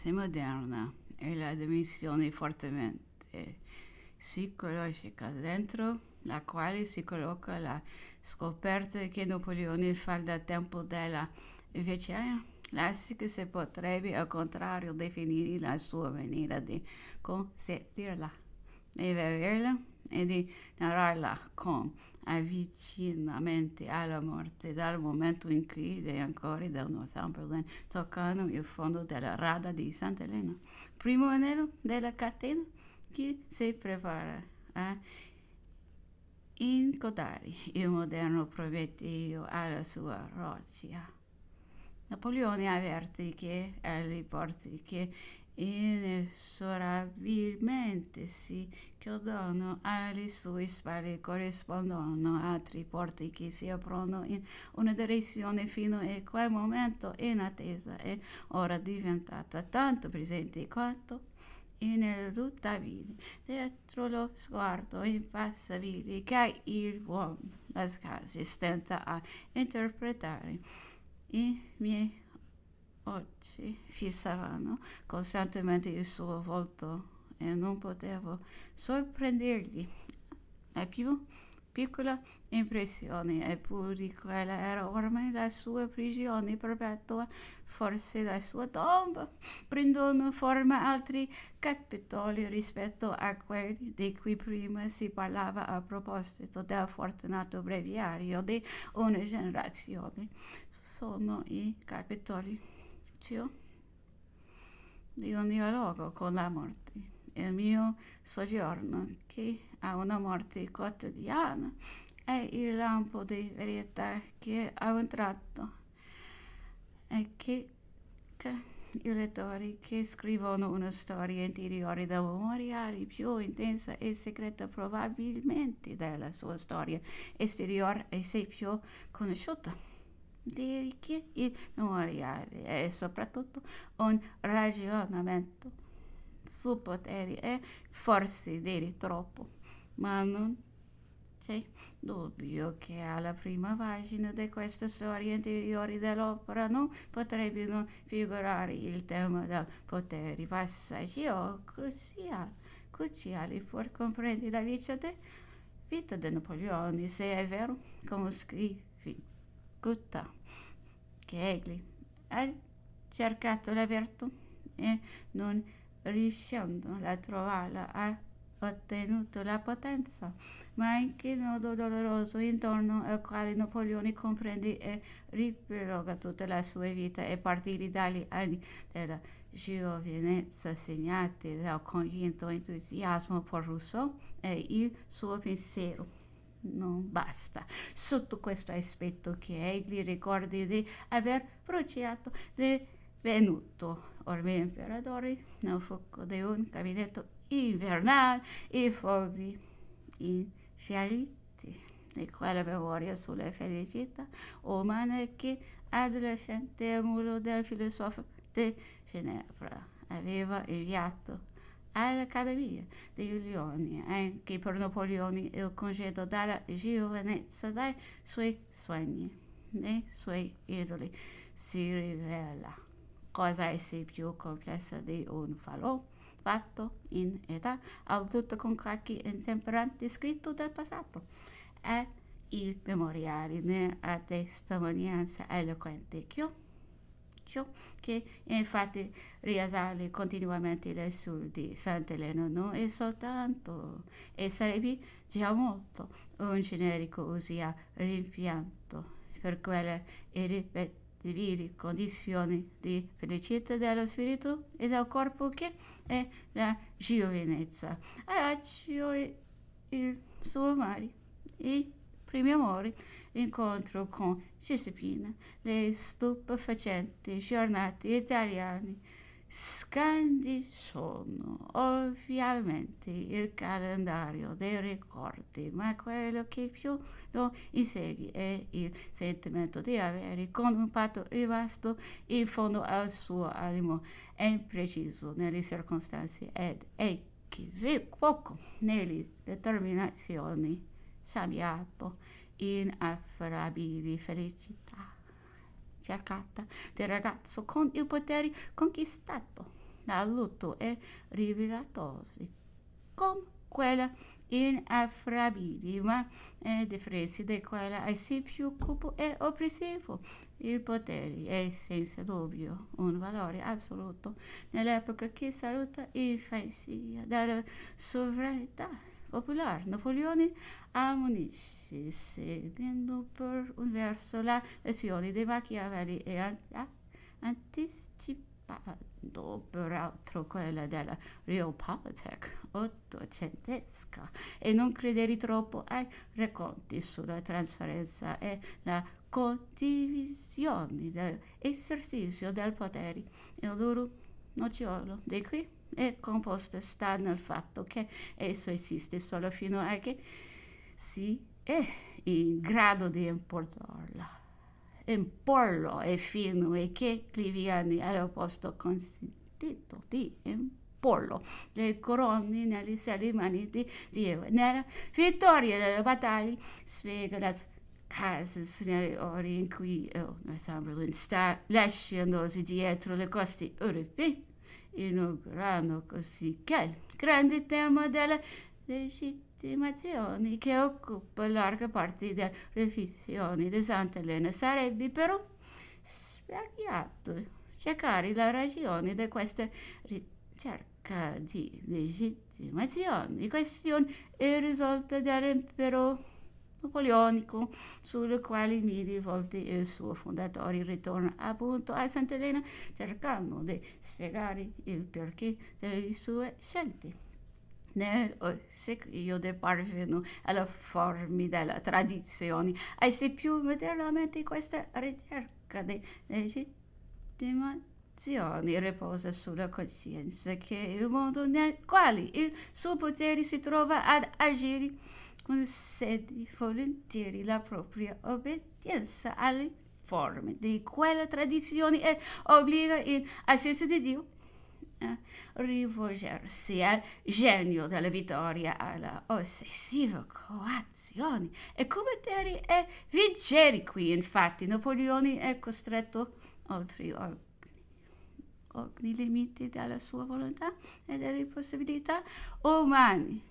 sei moderna e la dimensione fortemente psicologica dentro la quale si colloca la scoperta che Napoleone fa da tempo della vecchia classica si potrebbe al contrario definire la sua maniera di consentirla e viverla e di narrarla con avvicinamento alla morte dal momento in cui gli ancori del Northumberland toccano il fondo della rada di Sant'Elena. Primo anello della catena che si prepara a eh? incodare il moderno provettilio alla sua roccia. Napoleone avverte che agli eh, porti che inesorabilmente si chiudono alle sue spalle corrispondono altri porti che si aprono in una direzione fino a quel momento in attesa e ora diventata tanto presente quanto ineluttabile dietro lo sguardo impassibile che il uomo la scasi stenta a interpretare i miei Oggi fissavano costantemente il suo volto e non potevo sorprendergli. La più piccola impressione, eppure quella era ormai la sua prigione perpetua, forse la sua tomba. Prendono forma altri capitoli rispetto a quelli di cui prima si parlava a proposito del fortunato breviario di una generazione. Sono i capitoli Dio. Dio dialogo con la morte. Il mio soggiorno, che ha una morte quotidiana, è il lampo di verità che ha un tratto e che, che i lettori che scrivono una storia interiore da memoriali più intensa e segreta probabilmente della sua storia esteriore e se più conosciuta di ricchi immemoriali e soprattutto un ragionamento su poteri e forse di troppo, ma non c'è dubbio che alla prima pagina di queste storie interiori dell'opera non potrebbe non figurare il tema del potere, passaggi o cruciali, per comprendere la vita di, vita di Napoleone, se è vero, come scrivi Gutta, che egli ha cercato la virtù e non riuscendo a trovarla ha ottenuto la potenza, ma anche il nodo doloroso intorno al quale Napoleone comprende e ripiloga tutta la sua vita e partire dagli anni della giovinezza segnati dal convinto entusiasmo per Rousseau e il suo pensiero non basta. Sotto questo aspetto che egli ricorda di aver bruciato di venuto. Ormai imperatore nel fuoco di un gabinetto invernale e fogli inscialiti di quella memoria sulle felicità umane che adolescente mulo del filosofo di Ginevra aveva inviato all'Accademia dei Lione, anche per Napoleone il congedo dalla giovanezza dai suoi sogni, dei suoi idoli, si rivela. Cosa è essi più complessa di un falò fatto in età, al tutto con qualche intemperante scritto del passato. È il memoriale né a testimonianza eloquente che Carpaccio che infatti eh, risale continuamente nel sul di Sant'Eleno non è soltanto e sarebbe già molto un generico usi rimpianto per quelle irripetibili condizioni di felicità dello spirito e del corpo che è la giovinezza. Allora, il suo mare e primi amori, incontro con Giuseppina, le stupefacenti giornate italiane. Scandi sono ovviamente il calendario dei ricordi, ma quello che più lo insegui è il sentimento di avere con un patto rimasto in fondo al suo animo, è impreciso nelle circostanze ed è che vi equivoco nelle determinazioni ci ha felicità cercata del ragazzo con il potere conquistato dal lutto e rivelatosi con quella inafferrabile ma eh, differenza di quella è sì più cupo e oppressivo il potere è senza dubbio un valore assoluto nell'epoca che saluta il fantasia della sovranità popolare. Napoleone ammonisce, seguendo per un verso la lezione di Machiavelli e an anticipando peraltro quella della realpolitik ottocentesca e non credere troppo ai racconti sulla trasferenza e la condivisione dell'esercizio del potere. Il loro nocciolo di qui è composto sta nel fatto che esso esiste solo fino a che si è in grado di importarla. Imporlo e fino a che Cliviani era posto consentito di imporlo. Le corone negli salimani di Dio. Nella vittoria delle battaglie spiega la case ore in cui oh, eh, Northumberland sta lasciandosi dietro le coste europee in un grano così che il grande tema delle legittimazioni che occupa larga parte delle riflessioni di Sant'Elena sarebbe però sbagliato cercare la ragione di questa ricerca di legittimazione, questione irrisolta dall'impero napoleonico sul quale mi rivolti il suo fondatore ritorna appunto a Sant'Elena cercando di spiegare il perché delle sue scelte. Nel eh, secchio di Parvenu alla forma della tradizione e se più modernamente questa ricerca di legittimazione riposa sulla coscienza che il mondo nel quale il suo potere si trova ad agire concede volentieri la propria obbedienza alle forme di quella tradizione e obbliga in assenza di Dio a rivolgersi al genio della vittoria, alla ossessiva coazione e combattere e vincere qui. Infatti Napoleone è costretto oltre ogni ogni limite della sua volontà e delle possibilità umane